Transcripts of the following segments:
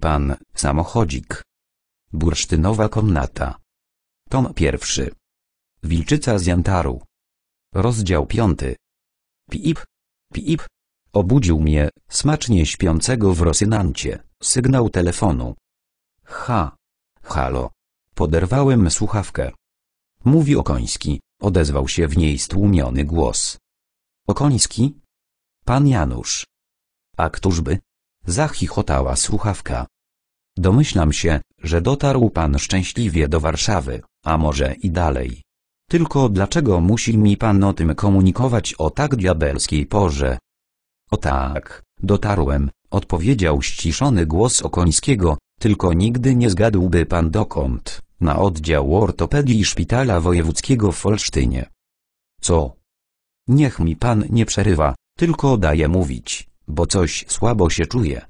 Pan, samochodzik. Bursztynowa komnata. Tom pierwszy. Wilczyca z Jantaru. Rozdział piąty. Pip, pip. Obudził mnie, smacznie śpiącego w Rosynancie, sygnał telefonu. Ha. Halo. Poderwałem słuchawkę. Mówi Okoński, odezwał się w niej stłumiony głos. Okoński? Pan Janusz. A któżby? Zachichotała słuchawka. Domyślam się, że dotarł pan szczęśliwie do Warszawy, a może i dalej. Tylko dlaczego musi mi pan o tym komunikować o tak diabelskiej porze? O tak, dotarłem, odpowiedział ściszony głos Okońskiego, tylko nigdy nie zgadłby pan dokąd, na oddział ortopedii Szpitala Wojewódzkiego w Olsztynie. Co? Niech mi pan nie przerywa, tylko daje mówić bo coś słabo się czuje.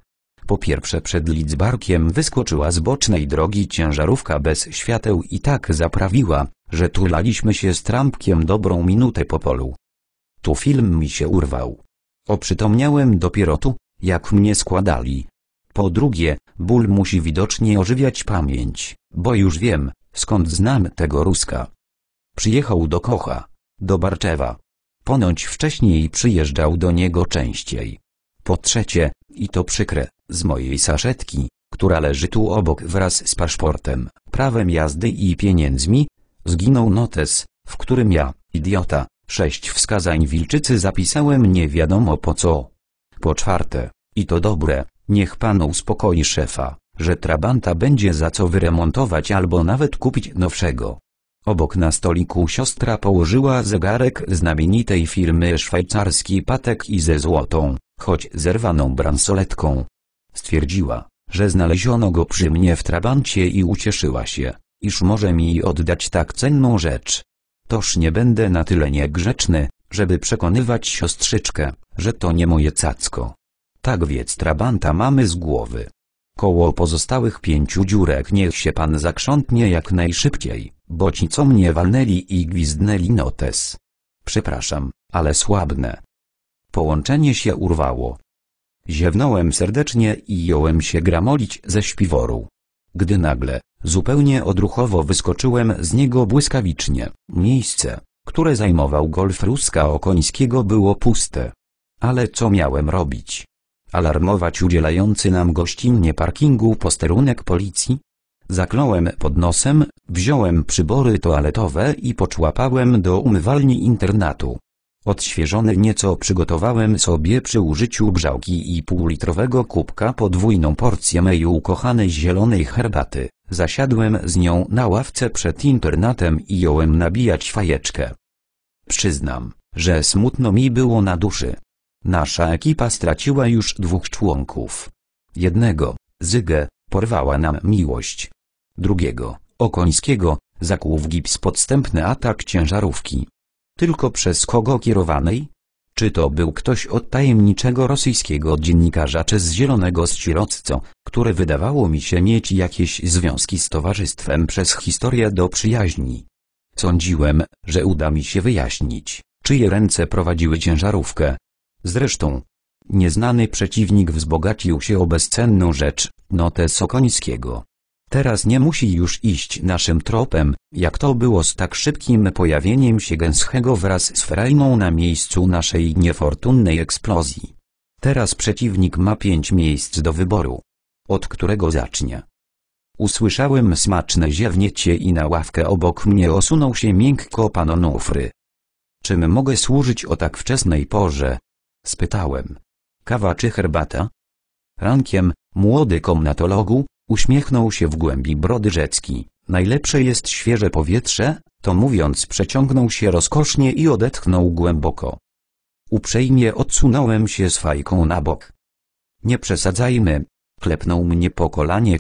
Po pierwsze przed Lidzbarkiem wyskoczyła z bocznej drogi ciężarówka bez świateł i tak zaprawiła, że tulaliśmy się z trampkiem dobrą minutę po polu. Tu film mi się urwał. Oprzytomniałem dopiero tu, jak mnie składali. Po drugie, ból musi widocznie ożywiać pamięć, bo już wiem, skąd znam tego Ruska. Przyjechał do Kocha, do Barczewa. Ponoć wcześniej przyjeżdżał do niego częściej. Po trzecie, i to przykre, z mojej saszetki, która leży tu obok wraz z paszportem, prawem jazdy i pieniędzmi, zginął notes, w którym ja, idiota, sześć wskazań wilczycy zapisałem nie wiadomo po co. Po czwarte, i to dobre, niech pan uspokoi szefa, że Trabanta będzie za co wyremontować albo nawet kupić nowszego. Obok na stoliku siostra położyła zegarek znamienitej firmy szwajcarski Patek i ze złotą, choć zerwaną bransoletką. Stwierdziła, że znaleziono go przy mnie w trabancie i ucieszyła się, iż może mi oddać tak cenną rzecz. Toż nie będę na tyle niegrzeczny, żeby przekonywać siostrzyczkę, że to nie moje cacko. Tak więc trabanta mamy z głowy. Koło pozostałych pięciu dziurek niech się pan zakrzątnie jak najszybciej, bo ci co mnie walnęli i gwizdnęli notes. Przepraszam, ale słabne. Połączenie się urwało. Ziewnąłem serdecznie i jąłem się gramolić ze śpiworu. Gdy nagle, zupełnie odruchowo wyskoczyłem z niego błyskawicznie, miejsce, które zajmował golf Ruska Okońskiego było puste. Ale co miałem robić? Alarmować udzielający nam gościnnie parkingu posterunek policji? Zakląłem pod nosem, wziąłem przybory toaletowe i poczłapałem do umywalni internatu. Odświeżony nieco przygotowałem sobie przy użyciu grzałki i półlitrowego kubka podwójną porcję mej ukochanej zielonej herbaty. Zasiadłem z nią na ławce przed internatem i jąłem nabijać fajeczkę. Przyznam, że smutno mi było na duszy. Nasza ekipa straciła już dwóch członków. Jednego, Zygę, porwała nam miłość. Drugiego, Okońskiego, zakłuł w gips podstępny atak ciężarówki. Tylko przez kogo kierowanej? Czy to był ktoś od tajemniczego rosyjskiego dziennikarza czy z Zielonego które wydawało mi się mieć jakieś związki z towarzystwem przez historię do przyjaźni? Sądziłem, że uda mi się wyjaśnić, czyje ręce prowadziły ciężarówkę. Zresztą, nieznany przeciwnik wzbogacił się o bezcenną rzecz, notę Sokońskiego. Teraz nie musi już iść naszym tropem, jak to było z tak szybkim pojawieniem się Gęschego wraz z Frajmą na miejscu naszej niefortunnej eksplozji. Teraz przeciwnik ma pięć miejsc do wyboru. Od którego zacznie? Usłyszałem smaczne ziewniecie i na ławkę obok mnie osunął się miękko pan Onufry. Czym mogę służyć o tak wczesnej porze? Spytałem. Kawa czy herbata? Rankiem, młody komnatologu, Uśmiechnął się w głębi brody rzecki. Najlepsze jest świeże powietrze, to mówiąc przeciągnął się rozkosznie i odetchnął głęboko. Uprzejmie odsunąłem się z fajką na bok. Nie przesadzajmy, klepnął mnie po kolanie.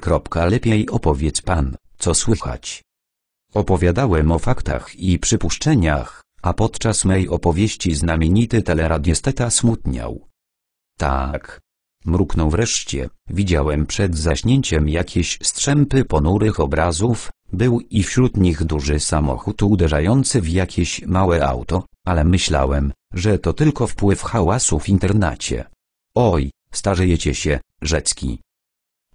Lepiej opowiedz pan, co słychać. Opowiadałem o faktach i przypuszczeniach, a podczas mej opowieści znamienity teleradiesteta smutniał. Tak, Mruknął wreszcie, widziałem przed zaśnięciem jakieś strzępy ponurych obrazów, był i wśród nich duży samochód uderzający w jakieś małe auto, ale myślałem, że to tylko wpływ hałasu w internacie. Oj, starzejecie się, Rzecki.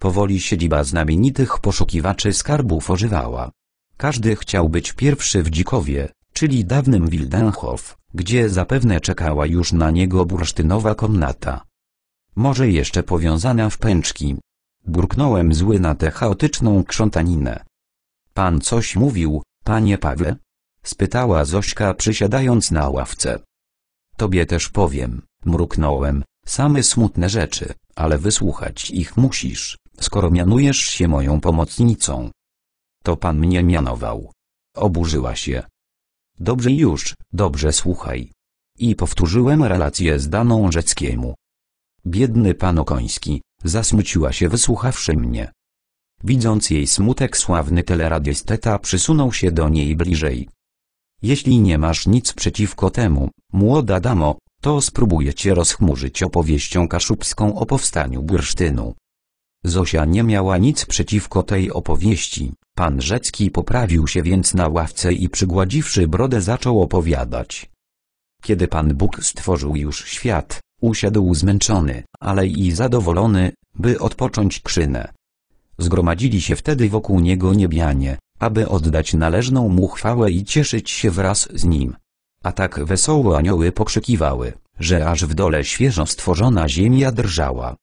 Powoli siedziba znamienitych poszukiwaczy skarbów ożywała. Każdy chciał być pierwszy w Dzikowie, czyli dawnym Wildenhof, gdzie zapewne czekała już na niego bursztynowa komnata. Może jeszcze powiązana w pęczki. Burknąłem zły na tę chaotyczną krzątaninę. Pan coś mówił, panie Pawle? spytała Zośka przysiadając na ławce. Tobie też powiem, mruknąłem, same smutne rzeczy, ale wysłuchać ich musisz, skoro mianujesz się moją pomocnicą. To pan mnie mianował. Oburzyła się. Dobrze już, dobrze słuchaj. I powtórzyłem relację z daną Rzeckiemu biedny pan Okoński, zasmuciła się wysłuchawszy mnie. Widząc jej smutek sławny teleradiesteta przysunął się do niej bliżej. Jeśli nie masz nic przeciwko temu, młoda damo, to spróbuję cię rozchmurzyć opowieścią kaszubską o powstaniu bursztynu. Zosia nie miała nic przeciwko tej opowieści, pan Rzecki poprawił się więc na ławce i przygładziwszy brodę zaczął opowiadać. Kiedy Pan Bóg stworzył już świat, Usiadł zmęczony, ale i zadowolony, by odpocząć krzynę. Zgromadzili się wtedy wokół niego niebianie, aby oddać należną mu chwałę i cieszyć się wraz z nim. A tak wesoło anioły pokrzykiwały, że aż w dole świeżo stworzona ziemia drżała.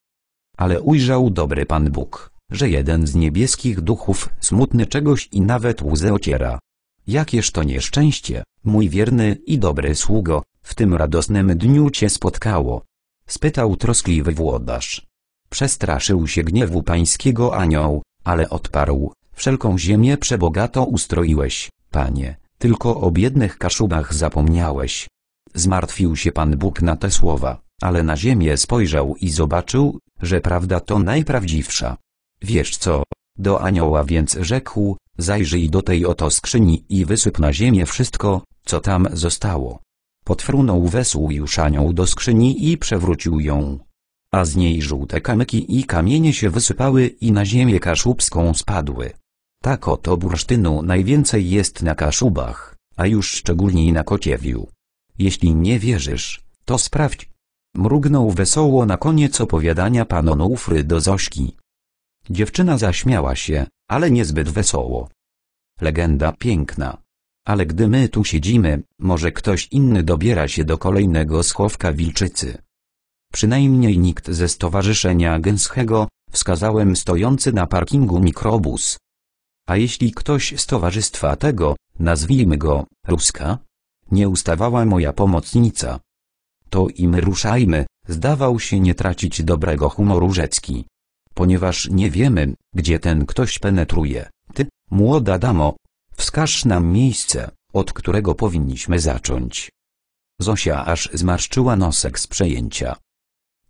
Ale ujrzał dobry Pan Bóg, że jeden z niebieskich duchów smutny czegoś i nawet łzy ociera. Jakież to nieszczęście! Mój wierny i dobry sługo, w tym radosnym dniu cię spotkało. Spytał troskliwy włodarz. Przestraszył się gniewu pańskiego anioł, ale odparł, wszelką ziemię przebogato ustroiłeś, panie, tylko o biednych kaszubach zapomniałeś. Zmartwił się Pan Bóg na te słowa, ale na ziemię spojrzał i zobaczył, że prawda to najprawdziwsza. Wiesz co? Do anioła więc rzekł, zajrzyj do tej oto skrzyni i wysyp na ziemię wszystko, co tam zostało. Potfrunął wesół już anioł do skrzyni i przewrócił ją. A z niej żółte kamyki i kamienie się wysypały i na ziemię kaszubską spadły. Tak oto bursztynu najwięcej jest na Kaszubach, a już szczególniej na Kociewiu. Jeśli nie wierzysz, to sprawdź. Mrugnął wesoło na koniec opowiadania pan Onufry do Zośki. Dziewczyna zaśmiała się, ale niezbyt wesoło. Legenda piękna. Ale gdy my tu siedzimy, może ktoś inny dobiera się do kolejnego schowka wilczycy. Przynajmniej nikt ze stowarzyszenia Gęschego, wskazałem stojący na parkingu mikrobus. A jeśli ktoś z towarzystwa tego, nazwijmy go, Ruska? Nie ustawała moja pomocnica. To i my ruszajmy, zdawał się nie tracić dobrego humoru Rzecki. Ponieważ nie wiemy, gdzie ten ktoś penetruje, ty, młoda damo, Wskaż nam miejsce, od którego powinniśmy zacząć. Zosia aż zmarszczyła nosek z przejęcia.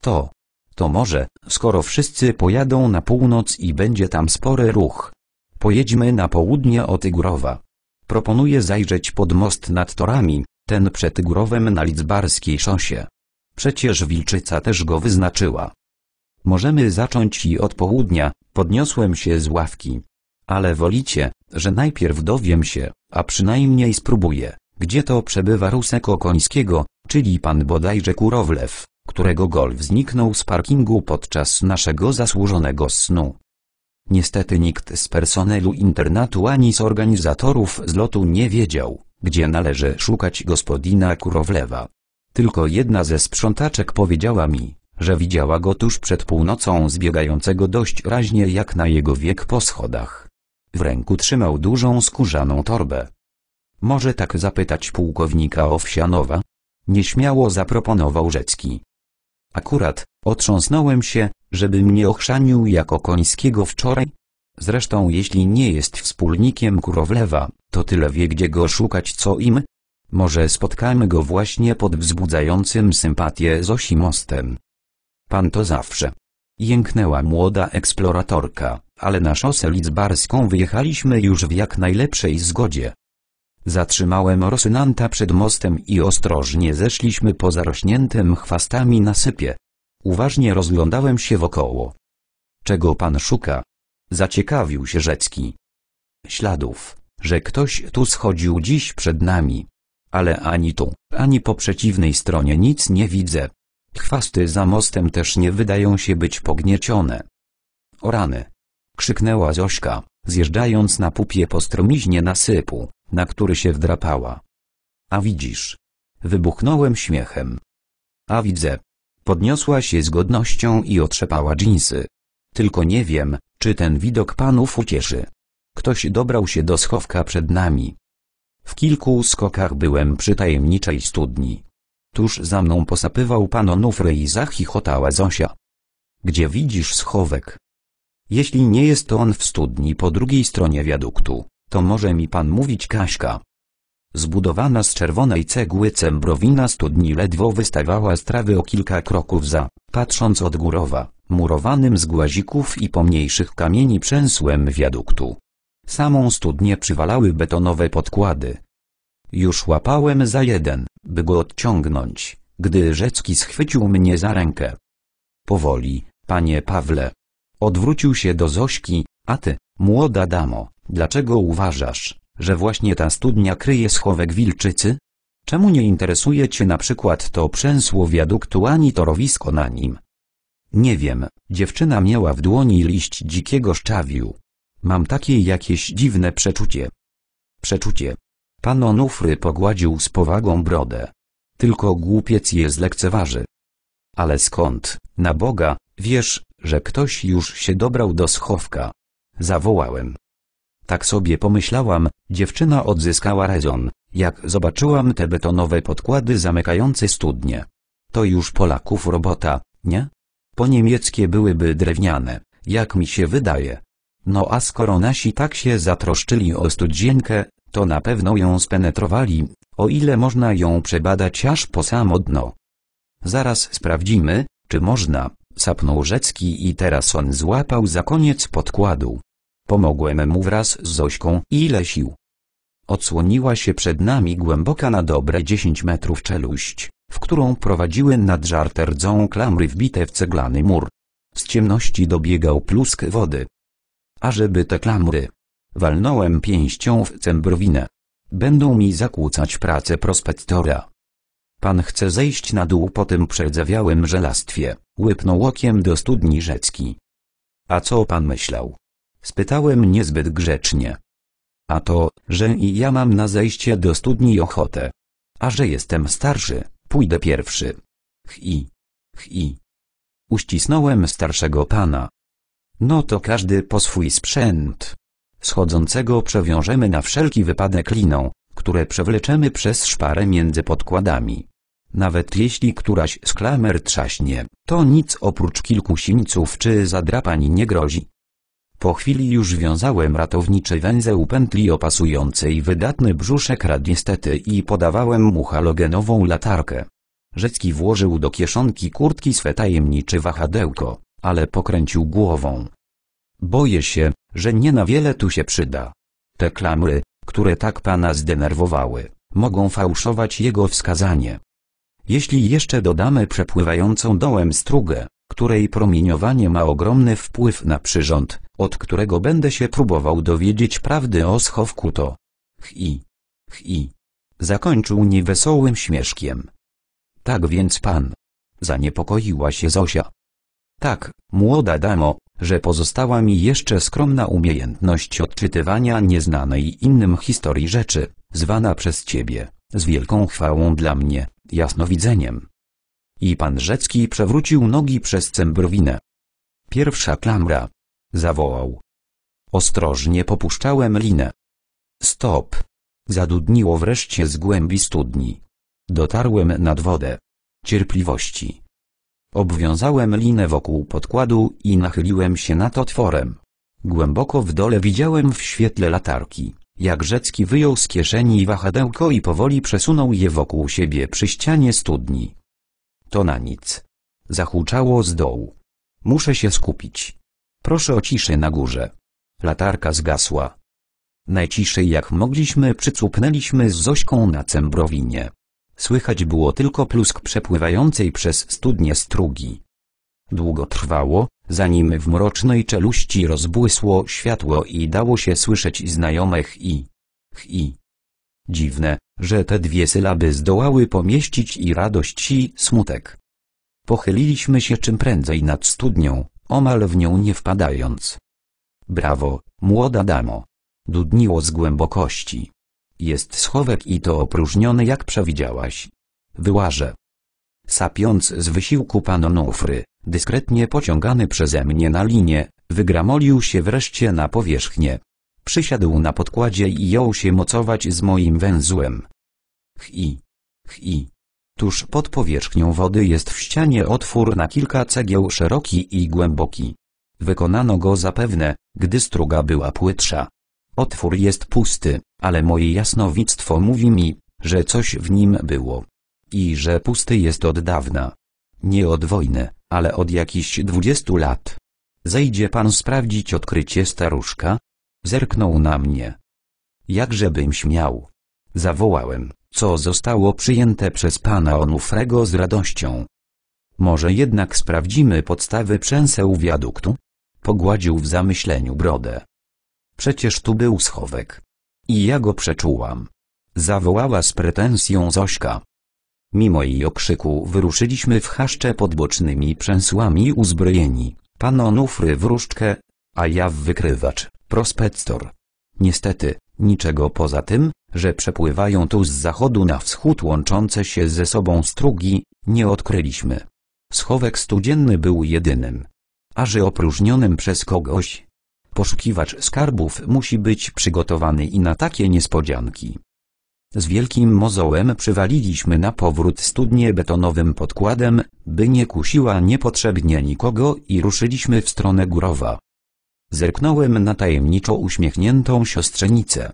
To, to może, skoro wszyscy pojadą na północ i będzie tam spory ruch. Pojedźmy na południe od Tygrowa. Proponuję zajrzeć pod most nad torami, ten przed Tygurowem na Lidzbarskiej szosie. Przecież Wilczyca też go wyznaczyła. Możemy zacząć i od południa, podniosłem się z ławki. Ale wolicie, że najpierw dowiem się, a przynajmniej spróbuję, gdzie to przebywa Rusek Okońskiego, czyli pan bodajże Kurowlew, którego golf zniknął z parkingu podczas naszego zasłużonego snu. Niestety nikt z personelu internatu ani z organizatorów zlotu nie wiedział, gdzie należy szukać gospodina Kurowlewa. Tylko jedna ze sprzątaczek powiedziała mi, że widziała go tuż przed północą zbiegającego dość raźnie jak na jego wiek po schodach. W ręku trzymał dużą skórzaną torbę. Może tak zapytać pułkownika Owsianowa? Nieśmiało zaproponował Rzecki. Akurat, otrząsnąłem się, żeby mnie ochrzanił jako Końskiego wczoraj. Zresztą jeśli nie jest wspólnikiem Kurowlewa, to tyle wie gdzie go szukać co im. Może spotkamy go właśnie pod wzbudzającym sympatię Zosi mostem. Pan to zawsze. Jęknęła młoda eksploratorka ale na szosę licbarską wyjechaliśmy już w jak najlepszej zgodzie. Zatrzymałem Rosynanta przed mostem i ostrożnie zeszliśmy po zarośniętym chwastami nasypie. Uważnie rozglądałem się wokoło. Czego pan szuka? Zaciekawił się Rzecki. Śladów, że ktoś tu schodził dziś przed nami. Ale ani tu, ani po przeciwnej stronie nic nie widzę. Chwasty za mostem też nie wydają się być pogniecione. O rany, krzyknęła Zośka, zjeżdżając na pupie po stromiźnie nasypu, na który się wdrapała. A widzisz. Wybuchnąłem śmiechem. A widzę. Podniosła się z godnością i otrzepała dżinsy. Tylko nie wiem, czy ten widok panów ucieszy. Ktoś dobrał się do schowka przed nami. W kilku skokach byłem przy tajemniczej studni. Tuż za mną posapywał pan Onufry i zachichotała Zosia. Gdzie widzisz schowek? Jeśli nie jest to on w studni po drugiej stronie wiaduktu, to może mi pan mówić Kaśka. Zbudowana z czerwonej cegły cembrowina studni ledwo wystawała z trawy o kilka kroków za, patrząc od górowa, murowanym z głazików i pomniejszych kamieni przęsłem wiaduktu. Samą studnię przywalały betonowe podkłady. Już łapałem za jeden, by go odciągnąć, gdy Rzecki schwycił mnie za rękę. Powoli, panie Pawle, Odwrócił się do Zośki, a ty, młoda damo, dlaczego uważasz, że właśnie ta studnia kryje schowek wilczycy? Czemu nie interesuje cię na przykład to przęsło wiaduktu ani torowisko na nim? Nie wiem, dziewczyna miała w dłoni liść dzikiego szczawiu. Mam takie jakieś dziwne przeczucie. Przeczucie. Pan Onufry pogładził z powagą brodę. Tylko głupiec je zlekceważy. Ale skąd, na Boga, wiesz, że ktoś już się dobrał do schowka. Zawołałem. Tak sobie pomyślałam, dziewczyna odzyskała rezon, jak zobaczyłam te betonowe podkłady zamykające studnie. To już Polaków robota, nie? Po niemieckie byłyby drewniane, jak mi się wydaje. No a skoro nasi tak się zatroszczyli o studzienkę, to na pewno ją spenetrowali, o ile można ją przebadać aż po samo dno. Zaraz sprawdzimy, czy można, Sapnął Rzecki i teraz on złapał za koniec podkładu. Pomogłem mu wraz z Zośką i lesił. Odsłoniła się przed nami głęboka na dobre dziesięć metrów czeluść, w którą prowadziły nad rdzą klamry wbite w ceglany mur. Z ciemności dobiegał plusk wody. A żeby te klamry. Walnąłem pięścią w cembrowinę. Będą mi zakłócać pracę prospektora. Pan chce zejść na dół po tym przedzawiałym żelastwie, łypnął okiem do studni rzecki. A co pan myślał? Spytałem niezbyt grzecznie. A to, że i ja mam na zejście do studni ochotę. A że jestem starszy, pójdę pierwszy. Chi. Chi. Uścisnąłem starszego pana. No to każdy po swój sprzęt. Schodzącego przewiążemy na wszelki wypadek liną, które przewleczemy przez szparę między podkładami. Nawet jeśli któraś z klamer trzaśnie, to nic oprócz kilku sińców czy zadrapań nie grozi. Po chwili już wiązałem ratowniczy węzeł pętli opasującej wydatny brzuszek radniestety i podawałem mu halogenową latarkę. Rzecki włożył do kieszonki kurtki swe tajemniczy wahadełko, ale pokręcił głową. Boję się, że nie na wiele tu się przyda. Te klamry, które tak pana zdenerwowały, mogą fałszować jego wskazanie. Jeśli jeszcze dodamy przepływającą dołem strugę, której promieniowanie ma ogromny wpływ na przyrząd, od którego będę się próbował dowiedzieć prawdy o schowku to. Chi. Chi. Zakończył niewesołym śmieszkiem. Tak więc pan. Zaniepokoiła się Zosia. Tak, młoda damo, że pozostała mi jeszcze skromna umiejętność odczytywania nieznanej innym historii rzeczy, zwana przez ciebie, z wielką chwałą dla mnie, jasnowidzeniem. I pan Rzecki przewrócił nogi przez cembrowinę. Pierwsza klamra. Zawołał. Ostrożnie popuszczałem linę. Stop. Zadudniło wreszcie z głębi studni. Dotarłem nad wodę. Cierpliwości. Obwiązałem linę wokół podkładu i nachyliłem się nad otworem. Głęboko w dole widziałem w świetle latarki jak Rzecki wyjął z kieszeni wahadełko i powoli przesunął je wokół siebie przy ścianie studni. To na nic. Zahuczało z dołu. Muszę się skupić. Proszę o ciszę na górze. Latarka zgasła. Najciszej jak mogliśmy przycupnęliśmy z Zośką na Cembrowinie. Słychać było tylko plusk przepływającej przez studnie strugi. Długo trwało, zanim w mrocznej czeluści rozbłysło światło i dało się słyszeć znajome ch i. Dziwne, że te dwie sylaby zdołały pomieścić i radość i smutek. Pochyliliśmy się czym prędzej nad studnią, omal w nią nie wpadając. Brawo, młoda damo. Dudniło z głębokości. Jest schowek i to opróżniony jak przewidziałaś. Wyłażę. Sapiąc z wysiłku pan Nufry, dyskretnie pociągany przeze mnie na linię, wygramolił się wreszcie na powierzchnię. Przysiadł na podkładzie i jął się mocować z moim węzłem. Chi. Chi. Tuż pod powierzchnią wody jest w ścianie otwór na kilka cegieł szeroki i głęboki. Wykonano go zapewne, gdy struga była płytsza. Otwór jest pusty, ale moje jasnowictwo mówi mi, że coś w nim było. I że pusty jest od dawna. Nie od wojny, ale od jakichś dwudziestu lat. Zejdzie pan sprawdzić odkrycie staruszka? Zerknął na mnie. Jakżebym śmiał. Zawołałem, co zostało przyjęte przez pana Onufrego z radością. Może jednak sprawdzimy podstawy przęseł wiaduktu? Pogładził w zamyśleniu brodę. Przecież tu był schowek. I ja go przeczułam. Zawołała z pretensją Zośka. Mimo jej okrzyku wyruszyliśmy w chaszcze pod bocznymi przęsłami uzbrojeni, pan Onufry w różdżkę, a ja w wykrywacz, prospektor. Niestety, niczego poza tym, że przepływają tu z zachodu na wschód łączące się ze sobą strugi, nie odkryliśmy. Schowek studzienny był jedynym. Aży opróżnionym przez kogoś. Poszukiwacz skarbów musi być przygotowany i na takie niespodzianki. Z wielkim mozołem przywaliliśmy na powrót studnię betonowym podkładem, by nie kusiła niepotrzebnie nikogo i ruszyliśmy w stronę górowa. Zerknąłem na tajemniczo uśmiechniętą siostrzenicę.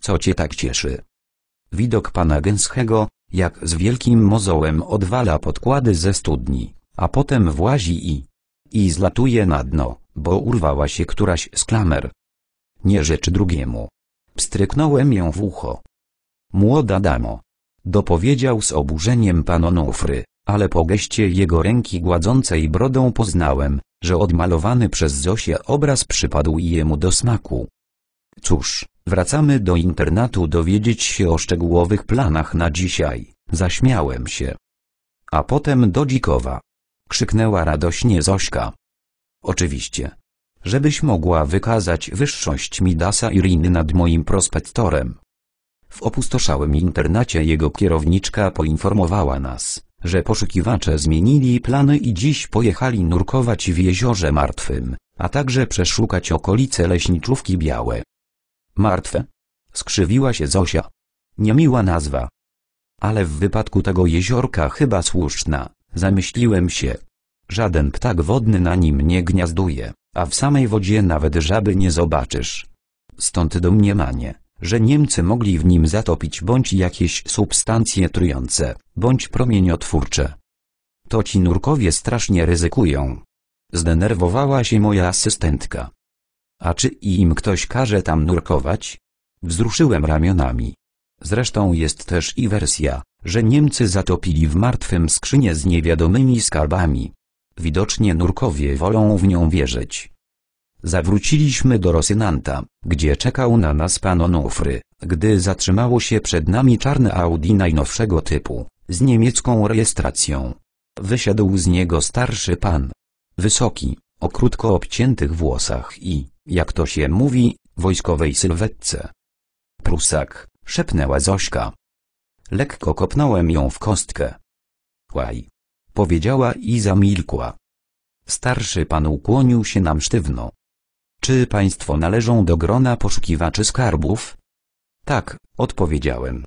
Co cię tak cieszy? Widok pana Gęschego, jak z wielkim mozołem odwala podkłady ze studni, a potem włazi i... i zlatuje na dno, bo urwała się któraś z klamer. Nie rzecz drugiemu. Pstryknąłem ją w ucho. Młoda damo. Dopowiedział z oburzeniem pan Onufry, ale po geście jego ręki gładzącej brodą poznałem, że odmalowany przez Zosię obraz przypadł jemu do smaku. Cóż, wracamy do internatu dowiedzieć się o szczegółowych planach na dzisiaj, zaśmiałem się. A potem do Dzikowa. Krzyknęła radośnie Zośka. Oczywiście. Żebyś mogła wykazać wyższość Midasa Iriny nad moim prospektorem. W opustoszałym internacie jego kierowniczka poinformowała nas, że poszukiwacze zmienili plany i dziś pojechali nurkować w Jeziorze Martwym, a także przeszukać okolice leśniczówki Białe. Martwe? Skrzywiła się Zosia. Niemiła nazwa. Ale w wypadku tego jeziorka chyba słuszna, zamyśliłem się. Żaden ptak wodny na nim nie gniazduje, a w samej wodzie nawet żaby nie zobaczysz. Stąd domniemanie że Niemcy mogli w nim zatopić bądź jakieś substancje trujące, bądź promieniotwórcze. To ci nurkowie strasznie ryzykują. Zdenerwowała się moja asystentka. A czy im ktoś każe tam nurkować? Wzruszyłem ramionami. Zresztą jest też i wersja, że Niemcy zatopili w martwym skrzynie z niewiadomymi skarbami. Widocznie nurkowie wolą w nią wierzyć. Zawróciliśmy do Rosynanta, gdzie czekał na nas pan Onufry, gdy zatrzymało się przed nami czarny Audi najnowszego typu, z niemiecką rejestracją. Wysiadł z niego starszy pan. Wysoki, o krótko obciętych włosach i, jak to się mówi, wojskowej sylwetce. Prusak, szepnęła Zośka. Lekko kopnąłem ją w kostkę. Łaj. Powiedziała i zamilkła. Starszy pan ukłonił się nam sztywno. Czy państwo należą do grona poszukiwaczy skarbów? Tak, odpowiedziałem.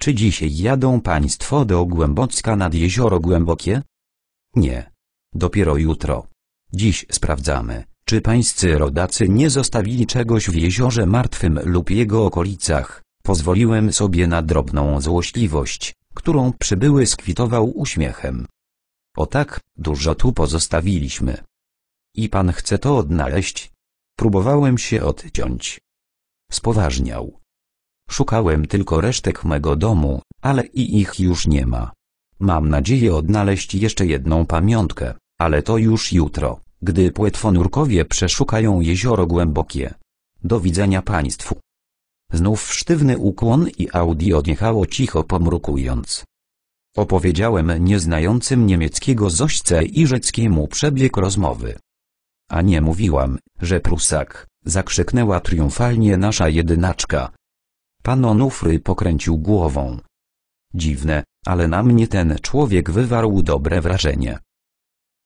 Czy dzisiaj jadą państwo do Głębocka nad jezioro Głębokie? Nie. Dopiero jutro. Dziś sprawdzamy, czy pańscy rodacy nie zostawili czegoś w jeziorze martwym lub jego okolicach. Pozwoliłem sobie na drobną złośliwość, którą przybyły skwitował uśmiechem. O tak, dużo tu pozostawiliśmy. I pan chce to odnaleźć? Próbowałem się odciąć. Spoważniał. Szukałem tylko resztek mego domu, ale i ich już nie ma. Mam nadzieję odnaleźć jeszcze jedną pamiątkę, ale to już jutro, gdy płetwonurkowie przeszukają jezioro głębokie. Do widzenia Państwu. Znów sztywny ukłon i Audi odjechało cicho pomrukując. Opowiedziałem nieznającym niemieckiego Zośce i Rzeckiemu przebieg rozmowy. A nie mówiłam, że Prusak, zakrzyknęła triumfalnie nasza jedynaczka. Pan Onufry pokręcił głową. Dziwne, ale na mnie ten człowiek wywarł dobre wrażenie.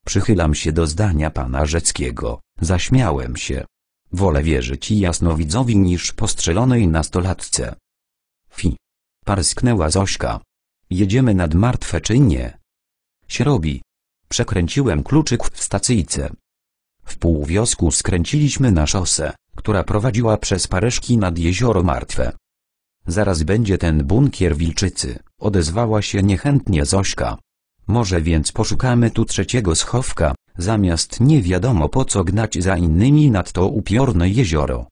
Przychylam się do zdania pana Rzeckiego, zaśmiałem się. Wolę wierzyć jasnowidzowi niż postrzelonej nastolatce. Fi. Parsknęła Zośka. Jedziemy nad martwe czy nie? Się robi. Przekręciłem kluczyk w stacyjce. W półwiosku skręciliśmy na szosę, która prowadziła przez Paryżki nad Jezioro Martwe. Zaraz będzie ten bunkier wilczycy, odezwała się niechętnie Zośka. Może więc poszukamy tu trzeciego schowka, zamiast nie wiadomo po co gnać za innymi nad to upiorne jezioro.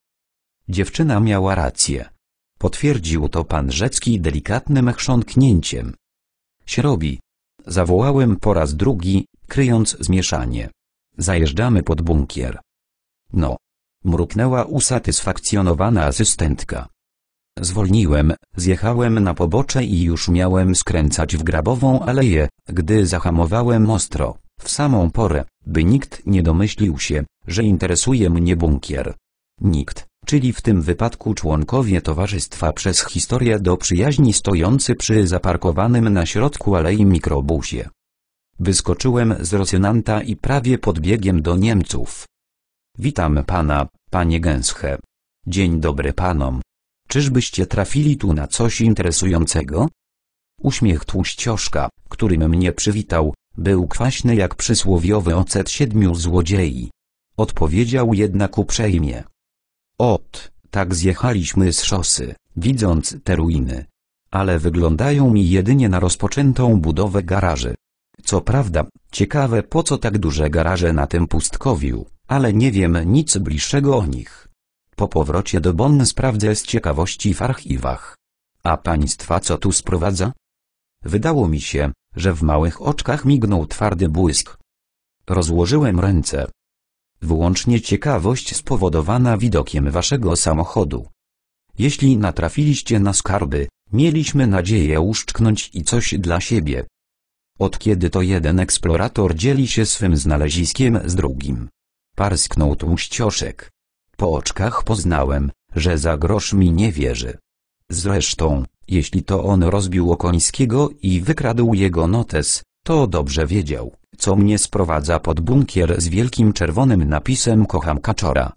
Dziewczyna miała rację. Potwierdził to pan Rzecki delikatnym chrząknięciem. Się robi. Zawołałem po raz drugi, kryjąc zmieszanie. Zajeżdżamy pod bunkier. No. Mruknęła usatysfakcjonowana asystentka. Zwolniłem, zjechałem na pobocze i już miałem skręcać w grabową aleję, gdy zahamowałem ostro, w samą porę, by nikt nie domyślił się, że interesuje mnie bunkier. Nikt, czyli w tym wypadku członkowie towarzystwa przez historię do przyjaźni stojący przy zaparkowanym na środku alei mikrobusie. Wyskoczyłem z Rosjonanta i prawie podbiegiem do Niemców. Witam pana, panie Gęsche. Dzień dobry panom. Czyżbyście trafili tu na coś interesującego? Uśmiech tłuścioszka, którym mnie przywitał, był kwaśny jak przysłowiowy ocet siedmiu złodziei. Odpowiedział jednak uprzejmie. Ot, tak zjechaliśmy z szosy, widząc te ruiny. Ale wyglądają mi jedynie na rozpoczętą budowę garaży. Co prawda, ciekawe po co tak duże garaże na tym pustkowiu, ale nie wiem nic bliższego o nich. Po powrocie do Bonn sprawdzę z ciekawości w archiwach. A państwa co tu sprowadza? Wydało mi się, że w małych oczkach mignął twardy błysk. Rozłożyłem ręce. Wyłącznie ciekawość spowodowana widokiem waszego samochodu. Jeśli natrafiliście na skarby, mieliśmy nadzieję uszczknąć i coś dla siebie. Od kiedy to jeden eksplorator dzieli się swym znaleziskiem z drugim. Parsknął tłuścioszek. Po oczkach poznałem, że za grosz mi nie wierzy. Zresztą, jeśli to on rozbił Okońskiego i wykradł jego notes, to dobrze wiedział, co mnie sprowadza pod bunkier z wielkim czerwonym napisem kocham kaczora.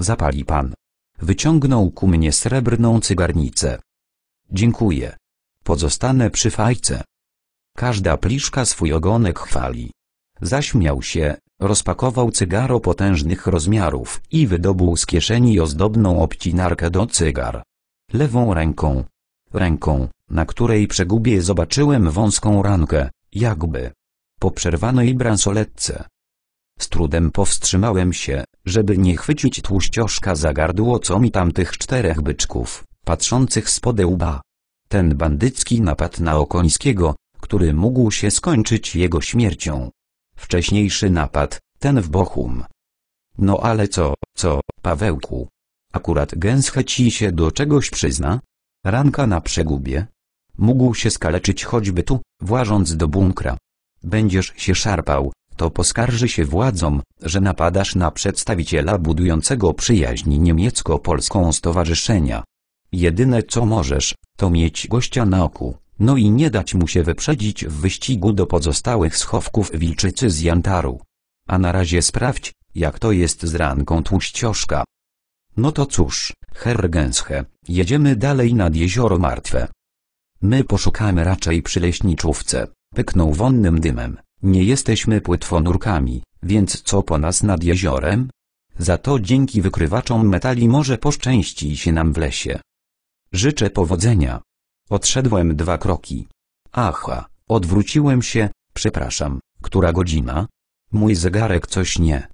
Zapali pan. Wyciągnął ku mnie srebrną cygarnicę. Dziękuję. Pozostanę przy fajce. Każda pliszka swój ogonek chwali. Zaśmiał się, rozpakował cygaro potężnych rozmiarów i wydobył z kieszeni ozdobną obcinarkę do cygar. Lewą ręką. Ręką, na której przegubie zobaczyłem wąską rankę, jakby po przerwanej bransoletce. Z trudem powstrzymałem się, żeby nie chwycić tłuścioszka za gardło co mi tamtych czterech byczków, patrzących spode łba. Ten bandycki napad na Okońskiego, który mógł się skończyć jego śmiercią. Wcześniejszy napad, ten w Bochum. No ale co, co, Pawełku? Akurat gęsche ci się do czegoś przyzna? Ranka na przegubie? Mógł się skaleczyć choćby tu, włażąc do bunkra. Będziesz się szarpał, to poskarży się władzom, że napadasz na przedstawiciela budującego przyjaźń niemiecko-polską stowarzyszenia. Jedyne co możesz, to mieć gościa na oku no i nie dać mu się wyprzedzić w wyścigu do pozostałych schowków wilczycy z jantaru. A na razie sprawdź, jak to jest z ranką tłuścioszka. No to cóż, Hergenshe, jedziemy dalej nad jezioro martwe. My poszukamy raczej przy leśniczówce, pyknął wonnym dymem. Nie jesteśmy płytwonurkami, więc co po nas nad jeziorem? Za to dzięki wykrywaczom metali może poszczęści się nam w lesie. Życzę powodzenia. Odszedłem dwa kroki. Aha, odwróciłem się, przepraszam, która godzina? Mój zegarek coś nie.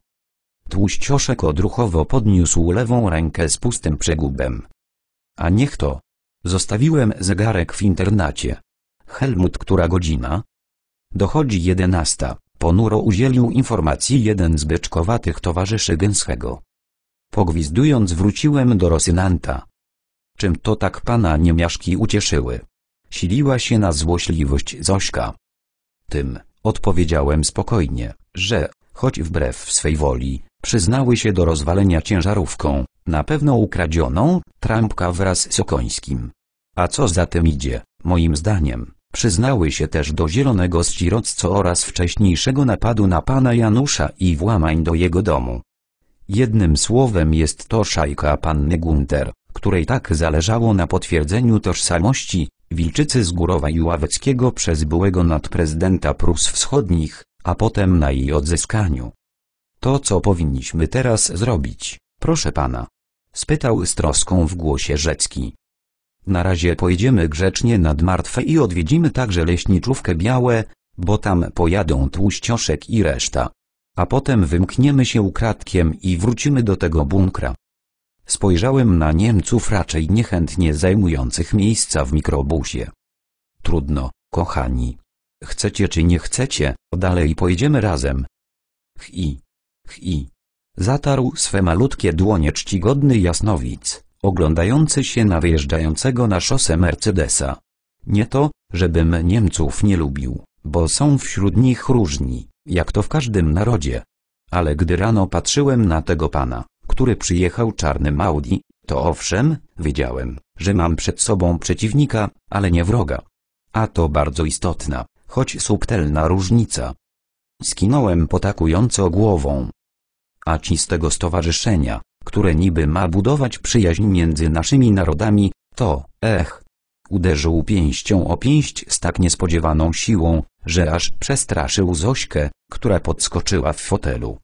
Tłuścioszek odruchowo podniósł lewą rękę z pustym przegubem. A niech to. Zostawiłem zegarek w internacie. Helmut, która godzina? Dochodzi jedenasta, ponuro udzielił informacji jeden z byczkowatych towarzyszy Gęsego. Pogwizdując wróciłem do Rosynanta czym to tak pana niemiaszki ucieszyły. Siliła się na złośliwość Zośka. Tym, odpowiedziałem spokojnie, że, choć wbrew swej woli, przyznały się do rozwalenia ciężarówką, na pewno ukradzioną, trampka wraz z Okońskim. A co za tym idzie, moim zdaniem, przyznały się też do zielonego zcirocco oraz wcześniejszego napadu na pana Janusza i włamań do jego domu. Jednym słowem jest to szajka panny Gunter której tak zależało na potwierdzeniu tożsamości, Wilczycy z Górowa i Ławeckiego przez byłego nadprezydenta Prus Wschodnich, a potem na jej odzyskaniu. To co powinniśmy teraz zrobić, proszę pana? Spytał z troską w głosie Rzecki. Na razie pojedziemy grzecznie nad Martwe i odwiedzimy także Leśniczówkę Białe, bo tam pojadą Tłuścioszek i reszta. A potem wymkniemy się ukradkiem i wrócimy do tego bunkra. Spojrzałem na Niemców raczej niechętnie zajmujących miejsca w mikrobusie. Trudno, kochani. Chcecie czy nie chcecie, dalej pojedziemy razem. Chi, chi. Zatarł swe malutkie dłonie czcigodny jasnowic, oglądający się na wyjeżdżającego na szosę Mercedesa. Nie to, żebym Niemców nie lubił, bo są wśród nich różni, jak to w każdym narodzie. Ale gdy rano patrzyłem na tego pana, który przyjechał czarnym Audi, to owszem, wiedziałem, że mam przed sobą przeciwnika, ale nie wroga. A to bardzo istotna, choć subtelna różnica. Skinąłem potakująco głową. A ci z tego stowarzyszenia, które niby ma budować przyjaźń między naszymi narodami, to, ech. Uderzył pięścią o pięść z tak niespodziewaną siłą, że aż przestraszył Zośkę, która podskoczyła w fotelu.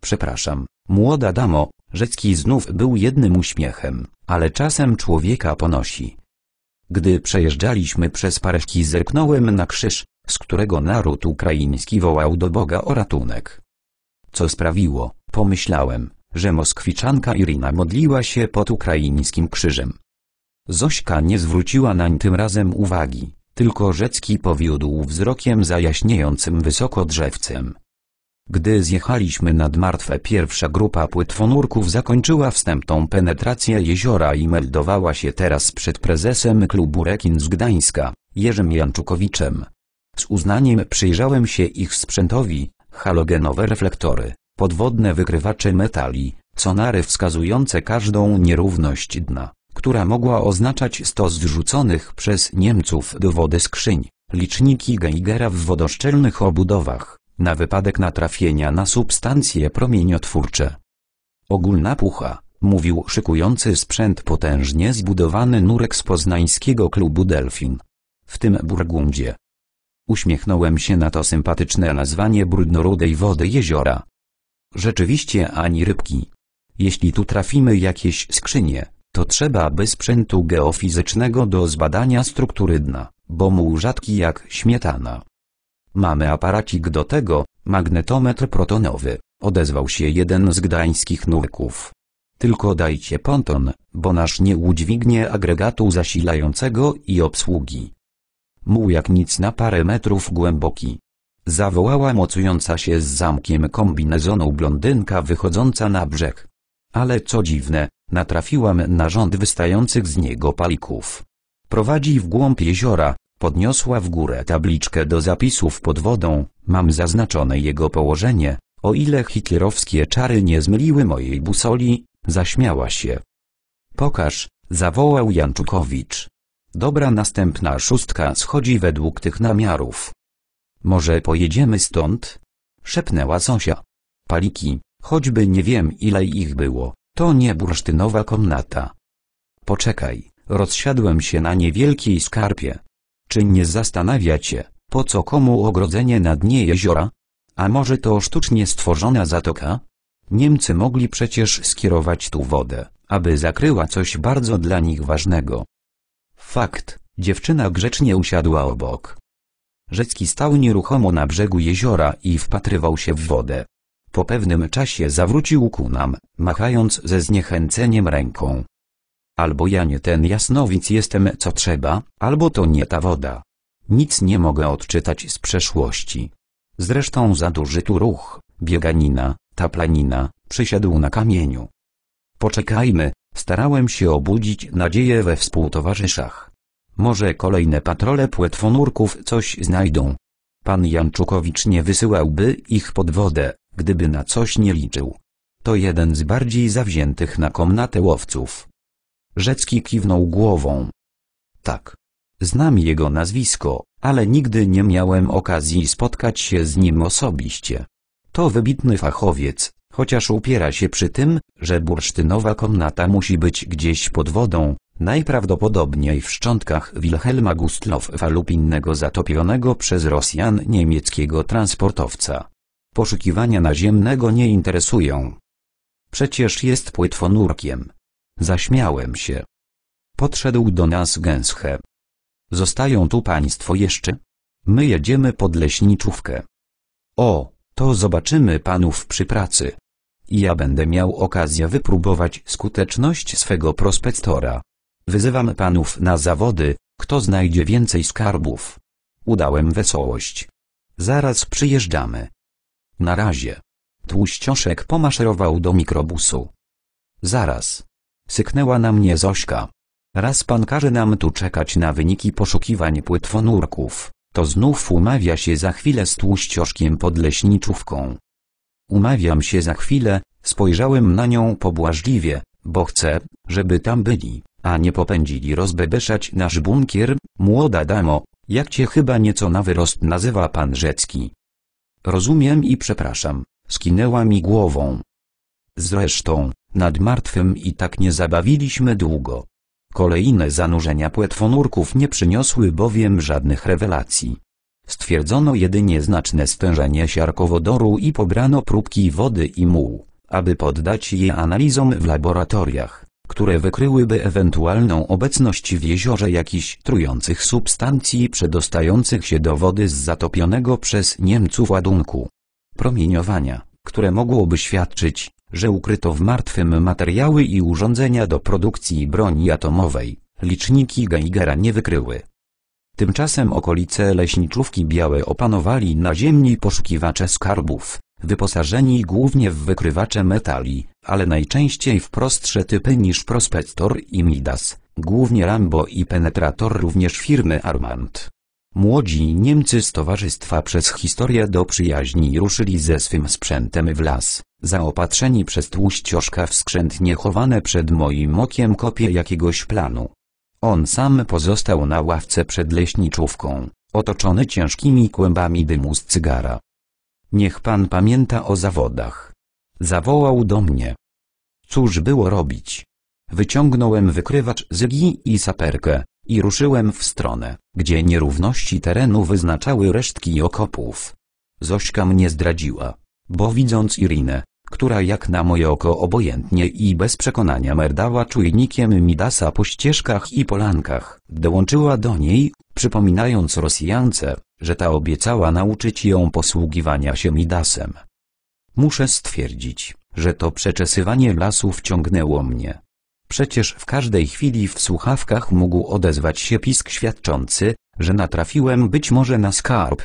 Przepraszam, Młoda damo, Rzecki znów był jednym uśmiechem, ale czasem człowieka ponosi. Gdy przejeżdżaliśmy przez Paryżki zerknąłem na krzyż, z którego naród ukraiński wołał do Boga o ratunek. Co sprawiło, pomyślałem, że moskwiczanka Irina modliła się pod ukraińskim krzyżem. Zośka nie zwróciła nań tym razem uwagi, tylko Rzecki powiódł wzrokiem zajaśniejącym wysoko drzewcem. Gdy zjechaliśmy nad martwe pierwsza grupa płetwonurków zakończyła wstępną penetrację jeziora i meldowała się teraz przed prezesem klubu rekin z Gdańska, Jerzym Janczukowiczem. Z uznaniem przyjrzałem się ich sprzętowi, halogenowe reflektory, podwodne wykrywacze metali, sonary wskazujące każdą nierówność dna, która mogła oznaczać stos zrzuconych przez Niemców do wody skrzyń, liczniki Geigera w wodoszczelnych obudowach na wypadek natrafienia na substancje promieniotwórcze. Ogólna pucha, mówił szykujący sprzęt potężnie zbudowany nurek z poznańskiego klubu Delfin. W tym Burgundzie. Uśmiechnąłem się na to sympatyczne nazwanie brudnorudej wody jeziora. Rzeczywiście ani rybki. Jeśli tu trafimy jakieś skrzynie, to trzeba by sprzętu geofizycznego do zbadania struktury dna, bo mu rzadki jak śmietana. Mamy aparacik do tego, magnetometr protonowy, odezwał się jeden z gdańskich nurków. Tylko dajcie ponton, bo nasz nie udźwignie agregatu zasilającego i obsługi. Muł jak nic na parę metrów głęboki. Zawołała mocująca się z zamkiem kombinezonu blondynka wychodząca na brzeg. Ale co dziwne, natrafiłam na rząd wystających z niego palików. Prowadzi w głąb jeziora, Podniosła w górę tabliczkę do zapisów pod wodą, mam zaznaczone jego położenie, o ile hitlerowskie czary nie zmyliły mojej busoli, zaśmiała się. Pokaż, zawołał Janczukowicz. Dobra następna szóstka schodzi według tych namiarów. Może pojedziemy stąd? Szepnęła Zosia. Paliki, choćby nie wiem ile ich było, to nie bursztynowa komnata. Poczekaj, rozsiadłem się na niewielkiej skarpie, czy nie zastanawiacie, po co komu ogrodzenie na dnie jeziora? A może to sztucznie stworzona zatoka? Niemcy mogli przecież skierować tu wodę, aby zakryła coś bardzo dla nich ważnego. Fakt, dziewczyna grzecznie usiadła obok. Rzecki stał nieruchomo na brzegu jeziora i wpatrywał się w wodę. Po pewnym czasie zawrócił ku nam, machając ze zniechęceniem ręką. Albo ja nie ten jasnowic jestem co trzeba, albo to nie ta woda. Nic nie mogę odczytać z przeszłości. Zresztą za duży tu ruch, bieganina, ta planina, przysiadł na kamieniu. Poczekajmy, starałem się obudzić nadzieję we współtowarzyszach. Może kolejne patrole płetwonurków coś znajdą. Pan Janczukowicz nie wysyłałby ich pod wodę, gdyby na coś nie liczył. To jeden z bardziej zawziętych na komnatę łowców. Rzecki kiwnął głową. Tak. Znam jego nazwisko, ale nigdy nie miałem okazji spotkać się z nim osobiście. To wybitny fachowiec, chociaż upiera się przy tym, że bursztynowa komnata musi być gdzieś pod wodą, najprawdopodobniej w szczątkach Wilhelma Gustlofa lub innego zatopionego przez Rosjan niemieckiego transportowca. Poszukiwania naziemnego nie interesują. Przecież jest płetwonurkiem. Zaśmiałem się. Podszedł do nas gęsche. Zostają tu państwo jeszcze? My jedziemy pod leśniczówkę. O, to zobaczymy panów przy pracy. I ja będę miał okazję wypróbować skuteczność swego prospektora. Wyzywam panów na zawody, kto znajdzie więcej skarbów. Udałem wesołość. Zaraz przyjeżdżamy. Na razie. Tłuścioszek pomaszerował do mikrobusu. Zaraz. Syknęła na mnie Zośka. Raz pan każe nam tu czekać na wyniki poszukiwań fonurków, to znów umawia się za chwilę z tłuścioszkiem pod leśniczówką. Umawiam się za chwilę, spojrzałem na nią pobłażliwie, bo chcę, żeby tam byli, a nie popędzili rozbebeszać nasz bunkier, młoda damo, jak cię chyba nieco na wyrost nazywa pan Rzecki. Rozumiem i przepraszam, skinęła mi głową. Zresztą, nad martwym i tak nie zabawiliśmy długo. Kolejne zanurzenia płetwonurków nie przyniosły bowiem żadnych rewelacji. Stwierdzono jedynie znaczne stężenie siarkowodoru i pobrano próbki wody i muł, aby poddać je analizom w laboratoriach, które wykryłyby ewentualną obecność w jeziorze jakichś trujących substancji przedostających się do wody z zatopionego przez Niemców ładunku promieniowania, które mogłoby świadczyć, że ukryto w martwym materiały i urządzenia do produkcji broni atomowej, liczniki Geigera nie wykryły. Tymczasem okolice leśniczówki białe opanowali naziemni poszukiwacze skarbów, wyposażeni głównie w wykrywacze metali, ale najczęściej w prostsze typy niż Prospector i Midas, głównie Rambo i penetrator również firmy Armand. Młodzi Niemcy z towarzystwa przez historię do przyjaźni ruszyli ze swym sprzętem w las, zaopatrzeni przez tłuścioszka w skrzętnie chowane przed moim okiem kopie jakiegoś planu. On sam pozostał na ławce przed leśniczówką, otoczony ciężkimi kłębami dymu z cygara. Niech pan pamięta o zawodach. Zawołał do mnie. Cóż było robić? Wyciągnąłem wykrywacz zygi i saperkę, i ruszyłem w stronę, gdzie nierówności terenu wyznaczały resztki okopów. Zośka mnie zdradziła, bo widząc Irinę, która jak na moje oko obojętnie i bez przekonania merdała czujnikiem Midasa po ścieżkach i polankach, dołączyła do niej, przypominając Rosjance, że ta obiecała nauczyć ją posługiwania się Midasem. Muszę stwierdzić, że to przeczesywanie lasów ciągnęło mnie, Przecież w każdej chwili w słuchawkach mógł odezwać się pisk świadczący, że natrafiłem być może na skarb.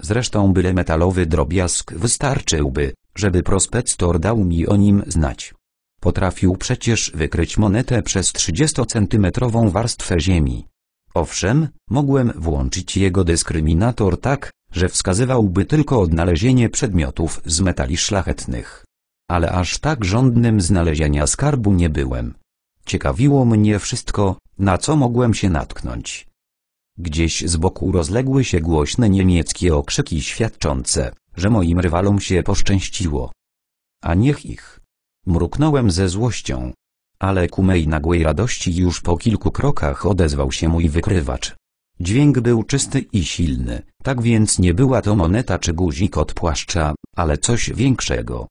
Zresztą byle metalowy drobiazg wystarczyłby, żeby prospektor dał mi o nim znać. Potrafił przecież wykryć monetę przez 30-centymetrową warstwę ziemi. Owszem, mogłem włączyć jego dyskryminator tak, że wskazywałby tylko odnalezienie przedmiotów z metali szlachetnych. Ale aż tak żądnym znalezienia skarbu nie byłem. Ciekawiło mnie wszystko, na co mogłem się natknąć. Gdzieś z boku rozległy się głośne niemieckie okrzyki świadczące, że moim rywalom się poszczęściło. A niech ich. Mruknąłem ze złością. Ale ku mej nagłej radości już po kilku krokach odezwał się mój wykrywacz. Dźwięk był czysty i silny, tak więc nie była to moneta czy guzik od płaszcza, ale coś większego.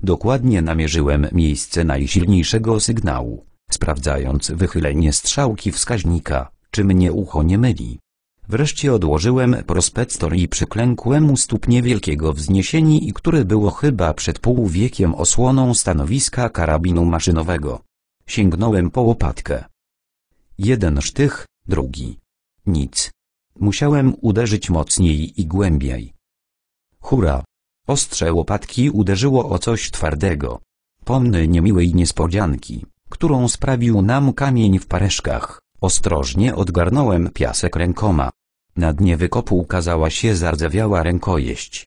Dokładnie namierzyłem miejsce najsilniejszego sygnału sprawdzając wychylenie strzałki wskaźnika, czy mnie ucho nie myli. Wreszcie odłożyłem prospektor i przyklękłem u stóp niewielkiego wzniesieni, który było chyba przed pół wiekiem osłoną stanowiska karabinu maszynowego. Sięgnąłem po łopatkę. Jeden sztych, drugi. Nic. Musiałem uderzyć mocniej i głębiej. Hura! Ostrze łopatki uderzyło o coś twardego. Pomny niemiłej niespodzianki którą sprawił nam kamień w pareszkach. Ostrożnie odgarnąłem piasek rękoma. Na dnie wykopu ukazała się zardzewiała rękojeść.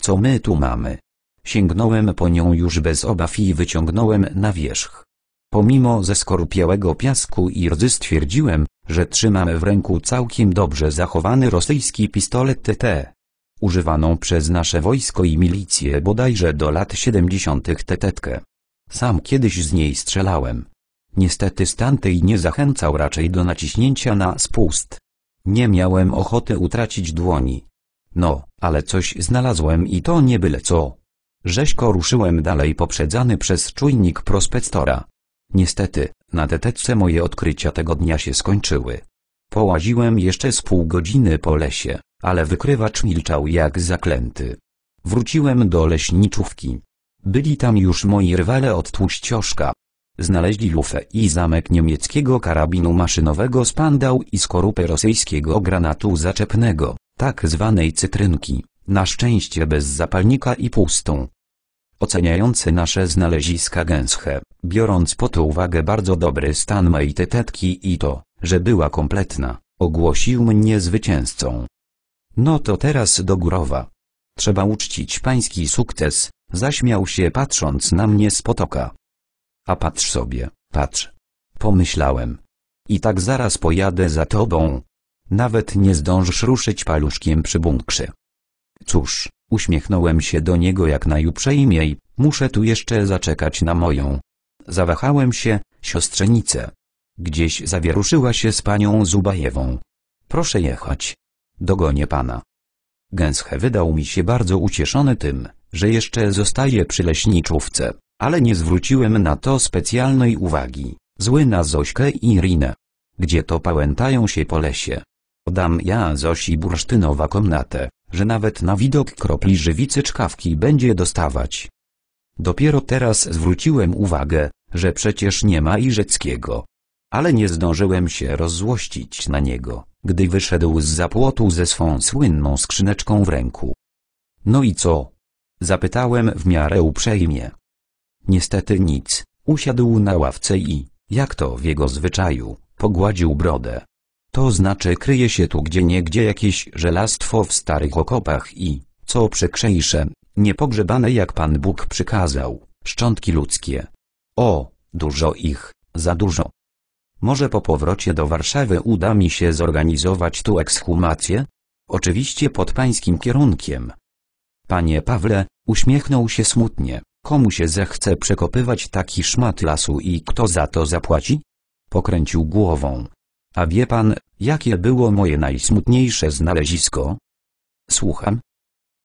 Co my tu mamy? Sięgnąłem po nią już bez obaw i wyciągnąłem na wierzch. Pomimo ze skorupiałego piasku i rdzy stwierdziłem, że trzymam w ręku całkiem dobrze zachowany rosyjski pistolet TT. Używaną przez nasze wojsko i milicję bodajże do lat 70. tetetkę. Sam kiedyś z niej strzelałem. Niestety stan tej nie zachęcał raczej do naciśnięcia na spust. Nie miałem ochoty utracić dłoni. No, ale coś znalazłem i to nie byle co. Rzeźko ruszyłem dalej poprzedzany przez czujnik prospektora. Niestety, na detetce moje odkrycia tego dnia się skończyły. Połaziłem jeszcze z pół godziny po lesie, ale wykrywacz milczał jak zaklęty. Wróciłem do leśniczówki. Byli tam już moi rywale od tłuścioszka. Znaleźli lufę i zamek niemieckiego karabinu maszynowego spandał i skorupę rosyjskiego granatu zaczepnego, tak zwanej cytrynki, na szczęście bez zapalnika i pustą. Oceniający nasze znaleziska gęsche, biorąc pod uwagę bardzo dobry stan mej tetetki i to, że była kompletna, ogłosił mnie zwycięzcą. No to teraz do górowa. Trzeba uczcić pański sukces, Zaśmiał się patrząc na mnie z potoka. A patrz sobie, patrz. Pomyślałem. I tak zaraz pojadę za tobą. Nawet nie zdążysz ruszyć paluszkiem przy bunkrze. Cóż, uśmiechnąłem się do niego jak najuprzejmiej, muszę tu jeszcze zaczekać na moją. Zawahałem się, siostrzenicę. Gdzieś zawieruszyła się z panią Zubajewą. Proszę jechać. Dogonię pana. Gęsche wydał mi się bardzo ucieszony tym, że jeszcze zostaje przy leśniczówce, ale nie zwróciłem na to specjalnej uwagi. Zły na Zośkę i Rinę. Gdzie to pałętają się po lesie. Dam ja Zosi bursztynowa komnatę, że nawet na widok kropli żywicy czkawki będzie dostawać. Dopiero teraz zwróciłem uwagę, że przecież nie ma rzeckiego, Ale nie zdążyłem się rozzłościć na niego, gdy wyszedł z zapłotu ze swą słynną skrzyneczką w ręku. No i co? Zapytałem w miarę uprzejmie. Niestety nic, usiadł na ławce i, jak to w jego zwyczaju, pogładził brodę. To znaczy kryje się tu gdzie niegdzie jakieś żelastwo w starych okopach i, co przykrzejsze, niepogrzebane jak Pan Bóg przykazał, szczątki ludzkie. O, dużo ich, za dużo. Może po powrocie do Warszawy uda mi się zorganizować tu ekshumację? Oczywiście pod pańskim kierunkiem. Panie Pawle, uśmiechnął się smutnie, komu się zechce przekopywać taki szmat lasu i kto za to zapłaci? Pokręcił głową. A wie pan, jakie było moje najsmutniejsze znalezisko? Słucham.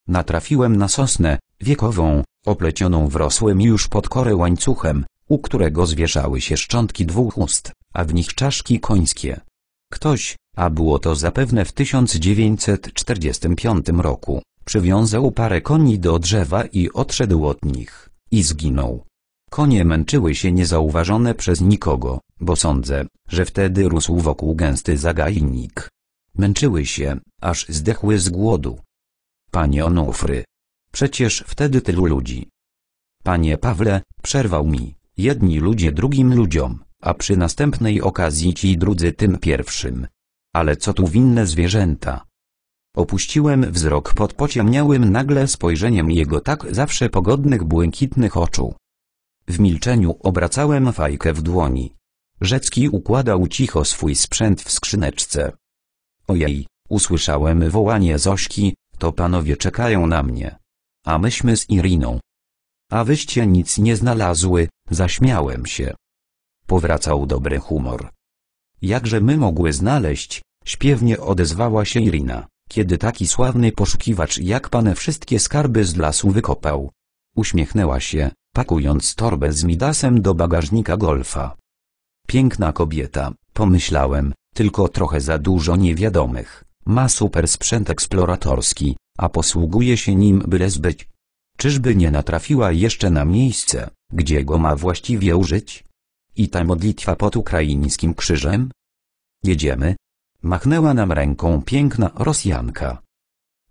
Natrafiłem na sosnę, wiekową, oplecioną wrosłym już pod korę łańcuchem, u którego zwieszały się szczątki dwóch ust, a w nich czaszki końskie. Ktoś, a było to zapewne w 1945 roku, Przywiązał parę koni do drzewa i odszedł od nich. I zginął. Konie męczyły się niezauważone przez nikogo, bo sądzę, że wtedy rósł wokół gęsty zagajnik. Męczyły się, aż zdechły z głodu. Panie Onufry. Przecież wtedy tylu ludzi. Panie Pawle, przerwał mi, jedni ludzie drugim ludziom, a przy następnej okazji ci drudzy tym pierwszym. Ale co tu winne zwierzęta? Opuściłem wzrok pod pociemniałym nagle spojrzeniem jego tak zawsze pogodnych błękitnych oczu. W milczeniu obracałem fajkę w dłoni. Rzecki układał cicho swój sprzęt w skrzyneczce. Ojej, usłyszałem wołanie Zośki, to panowie czekają na mnie. A myśmy z Iriną. A wyście nic nie znalazły, zaśmiałem się. Powracał dobry humor. Jakże my mogły znaleźć, śpiewnie odezwała się Irina. Kiedy taki sławny poszukiwacz jak pan wszystkie skarby z lasu wykopał. Uśmiechnęła się, pakując torbę z Midasem do bagażnika golfa. Piękna kobieta, pomyślałem, tylko trochę za dużo niewiadomych. Ma super sprzęt eksploratorski, a posługuje się nim byle zbyć. Czyżby nie natrafiła jeszcze na miejsce, gdzie go ma właściwie użyć? I ta modlitwa pod ukraińskim krzyżem? Jedziemy, Machnęła nam ręką piękna Rosjanka.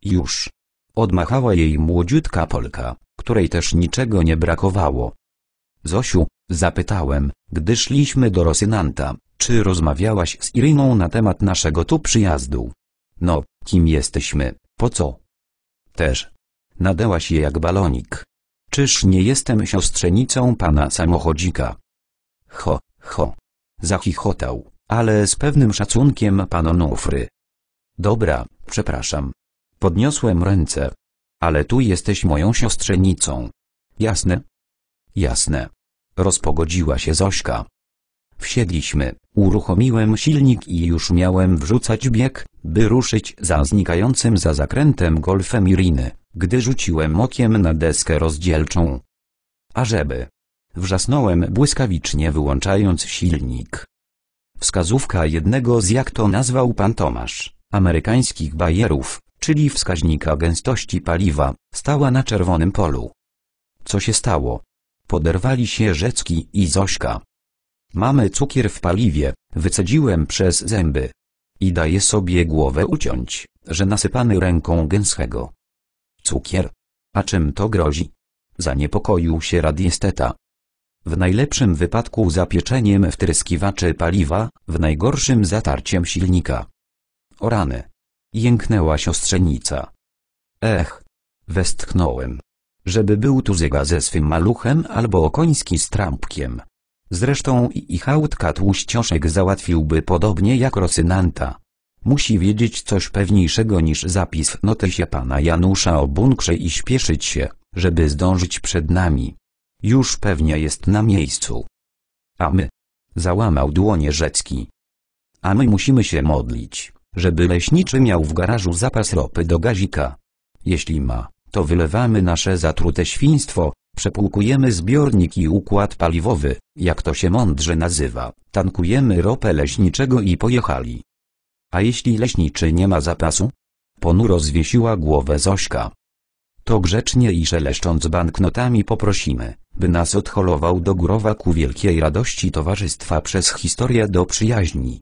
Już. Odmachała jej młodziutka Polka, której też niczego nie brakowało. Zosiu, zapytałem, gdy szliśmy do Rosynanta, czy rozmawiałaś z Iryną na temat naszego tu przyjazdu? No, kim jesteśmy, po co? Też. Nadałaś je jak balonik. Czyż nie jestem siostrzenicą pana samochodzika? Ho, ho. Zachichotał ale z pewnym szacunkiem pan Onufry. Dobra, przepraszam. Podniosłem ręce. Ale tu jesteś moją siostrzenicą. Jasne? Jasne. Rozpogodziła się Zośka. Wsiedliśmy, uruchomiłem silnik i już miałem wrzucać bieg, by ruszyć za znikającym za zakrętem golfem Iriny, gdy rzuciłem okiem na deskę rozdzielczą. Ażeby. Wrzasnąłem błyskawicznie wyłączając silnik. Wskazówka jednego z jak to nazwał pan Tomasz, amerykańskich bajerów, czyli wskaźnika gęstości paliwa, stała na czerwonym polu. Co się stało? Poderwali się Rzecki i Zośka. Mamy cukier w paliwie, wycedziłem przez zęby. I daję sobie głowę uciąć, że nasypany ręką gęsego. Cukier? A czym to grozi? Zaniepokoił się radiesteta w najlepszym wypadku zapieczeniem wtryskiwaczy paliwa, w najgorszym zatarciem silnika. O rany! Jęknęła siostrzenica. Ech! Westchnąłem. Żeby był tu tuzyga ze swym maluchem albo okoński z trampkiem. Zresztą i ich autka tłuścioszek załatwiłby podobnie jak Rosynanta. Musi wiedzieć coś pewniejszego niż zapis w notesie pana Janusza o bunkrze i śpieszyć się, żeby zdążyć przed nami. Już pewnie jest na miejscu. A my? Załamał dłonie Rzecki. A my musimy się modlić, żeby leśniczy miał w garażu zapas ropy do gazika. Jeśli ma, to wylewamy nasze zatrute świństwo, przepłukujemy zbiornik i układ paliwowy, jak to się mądrze nazywa, tankujemy ropę leśniczego i pojechali. A jeśli leśniczy nie ma zapasu? Ponuro zwiesiła głowę Zośka to grzecznie i szeleszcząc banknotami poprosimy, by nas odholował do górowa ku wielkiej radości towarzystwa przez historię do przyjaźni.